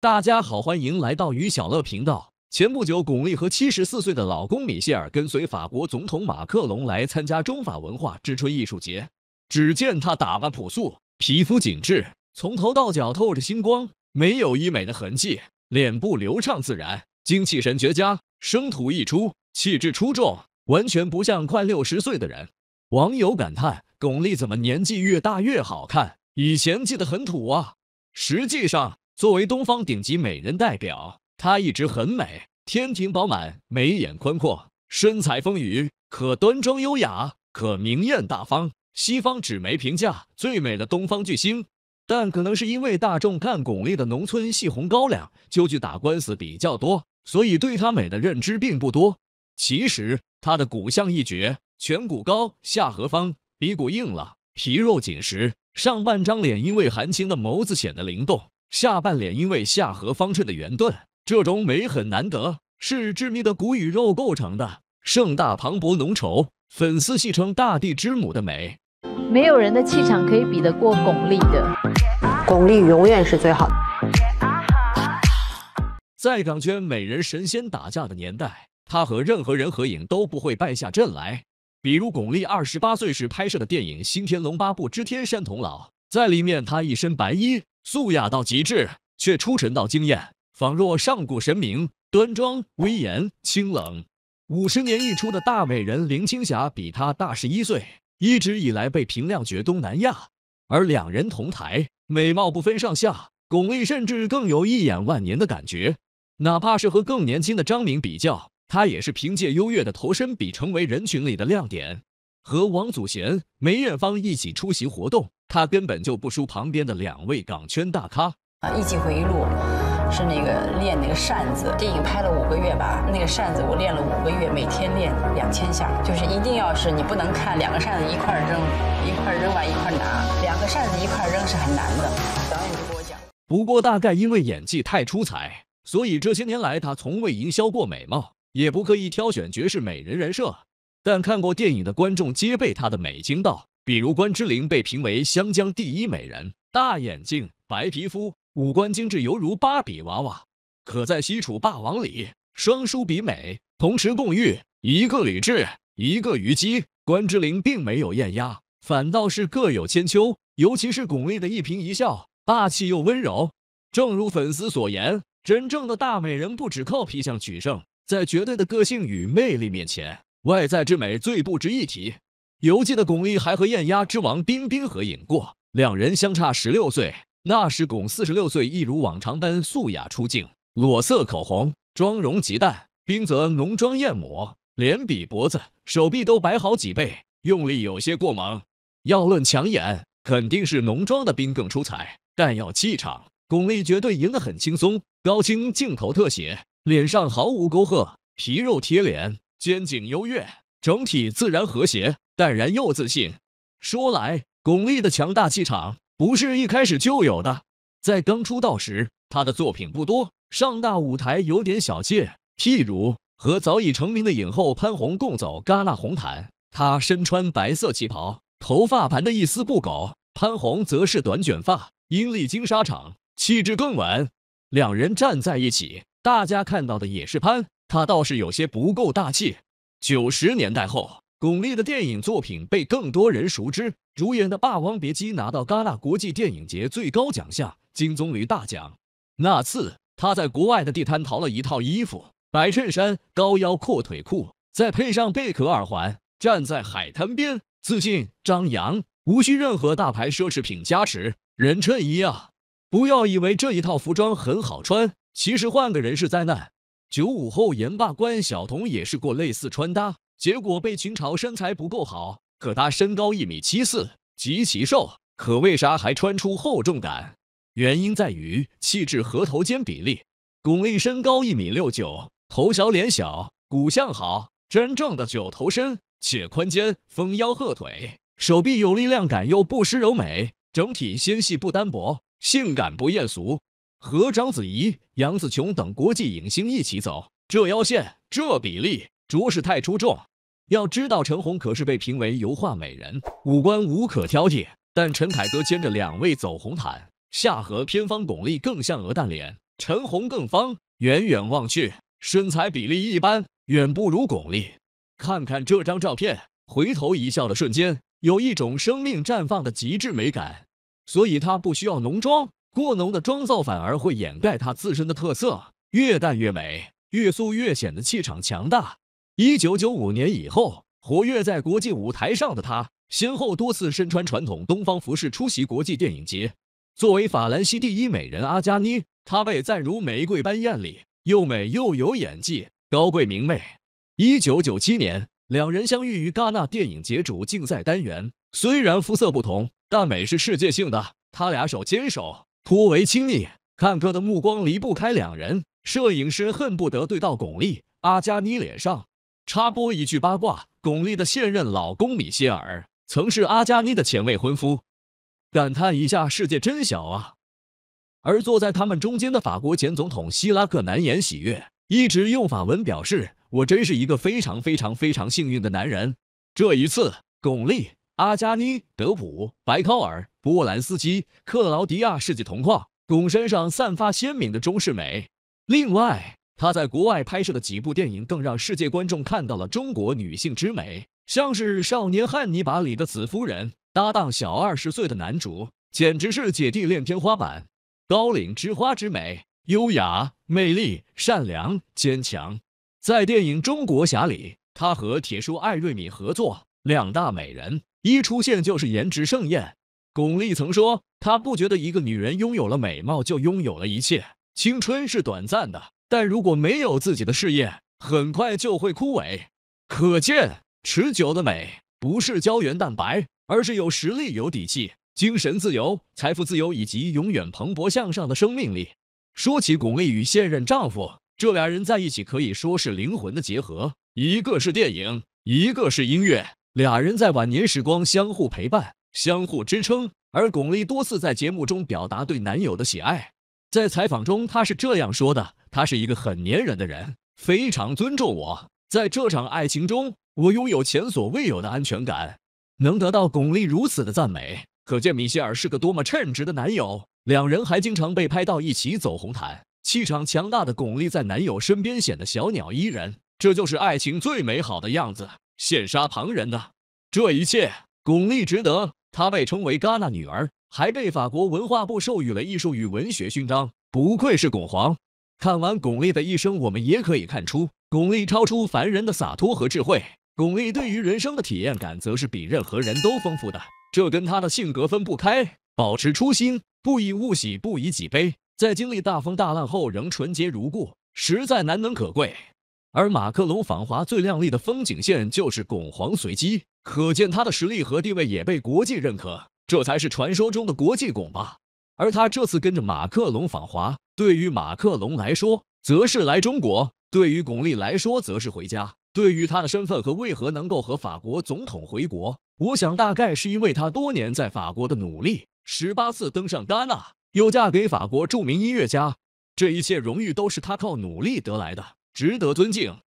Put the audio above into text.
大家好，欢迎来到于小乐频道。前不久，巩俐和七十四岁的老公米歇尔跟随法国总统马克龙来参加中法文化之春艺术节。只见她打扮朴素，皮肤紧致，从头到脚透着星光，没有医美的痕迹，脸部流畅自然，精气神绝佳，生土一出，气质出众，完全不像快六十岁的人。网友感叹：巩俐怎么年纪越大越好看？以前记得很土啊。实际上。作为东方顶级美人代表，她一直很美，天庭饱满，眉眼宽阔，身材丰腴，可端庄优雅，可明艳大方。西方只没评价最美的东方巨星，但可能是因为大众看巩俐的农村戏《红高粱》就去打官司比较多，所以对她美的认知并不多。其实她的骨相一绝，颧骨高，下颌方，鼻骨硬朗，皮肉紧实，上半张脸因为含情的眸子显得灵动。下半脸因为下颌方衬的圆钝，这种美很难得，是致密的骨与肉构成的，盛大磅礴浓稠，粉丝戏称“大地之母”的美。没有人的气场可以比得过巩俐的，巩俐永远是最好的。在港圈美人神仙打架的年代，她和任何人合影都不会败下阵来。比如巩俐二十八岁时拍摄的电影《新天龙八部之天山童姥》，在里面她一身白衣。素雅到极致，却出尘到惊艳，仿若上古神明，端庄威严、清冷。五十年一出的大美人林青霞比她大十一岁，一直以来被评量绝东南亚。而两人同台，美貌不分上下，巩俐甚至更有一眼万年的感觉。哪怕是和更年轻的张敏比较，她也是凭借优越的头身比成为人群里的亮点。和王祖贤、梅艳芳一起出席活动，他根本就不输旁边的两位港圈大咖啊！一起回忆录是那个练那个扇子，电影拍了五个月吧，那个扇子我练了五个月，每天练两千下，就是一定要是你不能看两个扇子一块扔，一块扔完一块拿，两个扇子一块扔是很难的。导演就跟我讲。不过大概因为演技太出彩，所以这些年来他从未营销过美貌，也不刻意挑选绝世美人人设。但看过电影的观众皆被她的美惊到，比如关之琳被评为香江第一美人，大眼睛、白皮肤、五官精致，犹如芭比娃娃。可在《西楚霸王》里，双姝比美，同时共浴，一个李治，一个虞姬，关之琳并没有艳压，反倒是各有千秋。尤其是巩俐的一颦一笑，霸气又温柔。正如粉丝所言，真正的大美人不只靠皮相取胜，在绝对的个性与魅力面前。外在之美最不值一提，游记的巩俐还和艳压之王冰冰合影过，两人相差十六岁，那时巩四十六岁，一如往常般素雅出镜，裸色口红，妆容极淡；冰则浓妆艳抹，脸比脖子、手臂都白好几倍，用力有些过猛。要论抢眼，肯定是浓妆的冰更出彩，但要气场，巩俐绝对赢得很轻松。高清镜头特写，脸上毫无沟壑，皮肉贴脸。肩颈优越，整体自然和谐，淡然又自信。说来，巩俐的强大气场不是一开始就有的。在刚出道时，她的作品不多，上大舞台有点小怯。譬如和早已成名的影后潘虹共走戛纳红毯，她身穿白色旗袍，头发盘得一丝不苟；潘虹则是短卷发，英历经沙场，气质更稳。两人站在一起，大家看到的也是潘。他倒是有些不够大气。九十年代后，巩俐的电影作品被更多人熟知。主演的《霸王别姬》拿到戛纳国际电影节最高奖项金棕榈大奖。那次，他在国外的地摊淘了一套衣服：白衬衫、高腰阔腿裤，再配上贝壳耳环，站在海滩边，自信张扬，无需任何大牌奢侈品加持，人衬衣啊！不要以为这一套服装很好穿，其实换个人是灾难。九五后颜霸关晓彤也试过类似穿搭，结果被群嘲身材不够好。可她身高一米七四，极其瘦，可为啥还穿出厚重感？原因在于气质和头肩比例。巩俐身高一米六九，头小脸小，骨相好，真正的九头身，且宽肩、丰腰、鹤腿，手臂有力量感又不失柔美，整体纤细不单薄，性感不艳俗。和章子怡、杨紫琼等国际影星一起走，这腰线、这比例着实太出众。要知道，陈红可是被评为油画美人，五官无可挑剔。但陈凯歌牵着两位走红毯，下颌偏方，巩俐更像鹅蛋脸，陈红更方。远远望去，身材比例一般，远不如巩俐。看看这张照片，回头一笑的瞬间，有一种生命绽放的极致美感。所以她不需要浓妆。过浓的妆造反而会掩盖她自身的特色，越淡越美，越素越显得气场强大。一九九五年以后，活跃在国际舞台上的她，先后多次身穿传统东方服饰出席国际电影节。作为法兰西第一美人阿加妮，她被赞如玫瑰般艳丽，又美又有演技，高贵明媚。一九九七年，两人相遇于戛纳电影节主竞赛单元。虽然肤色不同，但美是世界性的。他俩手牵手。颇为亲密，看客的目光离不开两人，摄影师恨不得对到巩俐、阿加妮脸上。插播一句八卦：巩俐的现任老公米歇尔曾是阿加妮的前未婚夫。感叹一下，世界真小啊！而坐在他们中间的法国前总统希拉克难掩喜悦，一直用法文表示：“我真是一个非常非常非常幸运的男人。”这一次，巩俐。阿加尼、德普、白考尔、波兰斯基、克劳迪亚世纪同框，拱身上散发鲜明的中式美。另外，他在国外拍摄的几部电影更让世界观众看到了中国女性之美，像是《少年汉尼拔》里的紫夫人，搭档小二十岁的男主，简直是姐弟恋天花板。高岭之花之美，优雅、魅力、善良、坚强。在电影《中国侠》里，他和铁叔艾瑞米合作，两大美人。一出现就是颜值盛宴。巩俐曾说：“她不觉得一个女人拥有了美貌就拥有了一切。青春是短暂的，但如果没有自己的事业，很快就会枯萎。可见，持久的美不是胶原蛋白，而是有实力、有底气、精神自由、财富自由以及永远蓬勃向上的生命力。”说起巩俐与现任丈夫，这俩人在一起可以说是灵魂的结合。一个是电影，一个是音乐。俩人在晚年时光相互陪伴、相互支撑，而巩俐多次在节目中表达对男友的喜爱。在采访中，她是这样说的：“他是一个很粘人的人，非常尊重我。在这场爱情中，我拥有前所未有的安全感。”能得到巩俐如此的赞美，可见米歇尔是个多么称职的男友。两人还经常被拍到一起走红毯，气场强大的巩俐在男友身边显得小鸟依人，这就是爱情最美好的样子。羡杀旁人的这一切，巩俐值得。她被称为“戛纳女儿”，还被法国文化部授予了艺术与文学勋章。不愧是巩皇。看完巩俐的一生，我们也可以看出，巩俐超出凡人的洒脱和智慧。巩俐对于人生的体验感，则是比任何人都丰富的。这跟她的性格分不开。保持初心，不以物喜，不以己悲，在经历大风大浪后仍纯洁如故，实在难能可贵。而马克龙访华最亮丽的风景线就是巩皇随机，可见他的实力和地位也被国际认可，这才是传说中的国际巩吧。而他这次跟着马克龙访华，对于马克龙来说，则是来中国；对于巩俐来说，则是回家。对于他的身份和为何能够和法国总统回国，我想大概是因为他多年在法国的努力，十八次登上戛纳，又嫁给法国著名音乐家，这一切荣誉都是他靠努力得来的。值得尊敬。